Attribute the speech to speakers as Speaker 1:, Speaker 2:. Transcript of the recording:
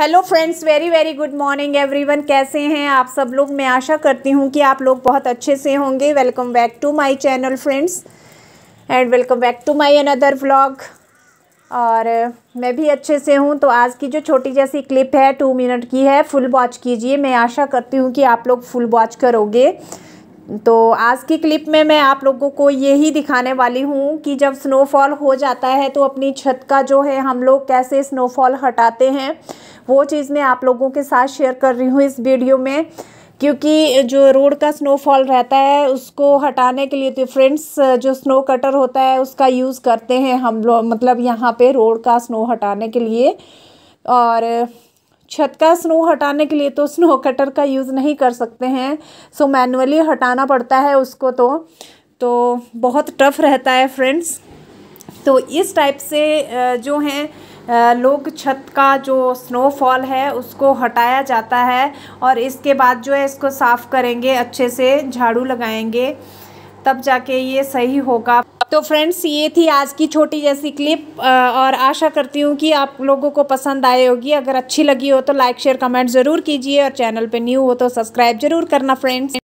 Speaker 1: hello friends very very good morning everyone कैसे हैं आप सब लोग मैं आशा करती हूँ कि आप लोग बहुत अच्छे से होंगे welcome back to my channel friends and welcome back to my another vlog और uh, मैं भी अच्छे से हूँ तो आज की जो छोटी जैसी क्लिप है टू मिनट की है फुल वॉच कीजिए मैं आशा करती हूँ कि आप लोग फुल वॉच करोगे तो आज की क्लिप में मैं आप लोगों को ये ही दिखाने वाली हूँ कि जब स्नोफॉल हो जाता है तो अपनी छत का जो है हम लोग कैसे स्नोफॉल हटाते हैं वो चीज़ मैं आप लोगों के साथ शेयर कर रही हूँ इस वीडियो में क्योंकि जो रोड का स्नोफॉल रहता है उसको हटाने के लिए तो फ्रेंड्स जो स्नो कटर होता है उसका यूज़ करते हैं हम लोग मतलब यहाँ पे रोड का स्नो हटाने के लिए और छत का स्नो हटाने के लिए तो स्नो कटर का यूज़ नहीं कर सकते हैं सो मैन्युअली हटाना पड़ता है उसको तो तो बहुत टफ रहता है फ्रेंड्स तो इस टाइप से जो हैं लोग छत का जो स्नोफॉल है उसको हटाया जाता है और इसके बाद जो है इसको साफ़ करेंगे अच्छे से झाड़ू लगाएंगे तब जाके ये सही होगा तो फ्रेंड्स ये थी आज की छोटी जैसी क्लिप और आशा करती हूँ कि आप लोगों को पसंद आए होगी अगर अच्छी लगी हो तो लाइक शेयर कमेंट ज़रूर कीजिए और चैनल पे न्यू हो तो सब्सक्राइब ज़रूर करना फ्रेंड्स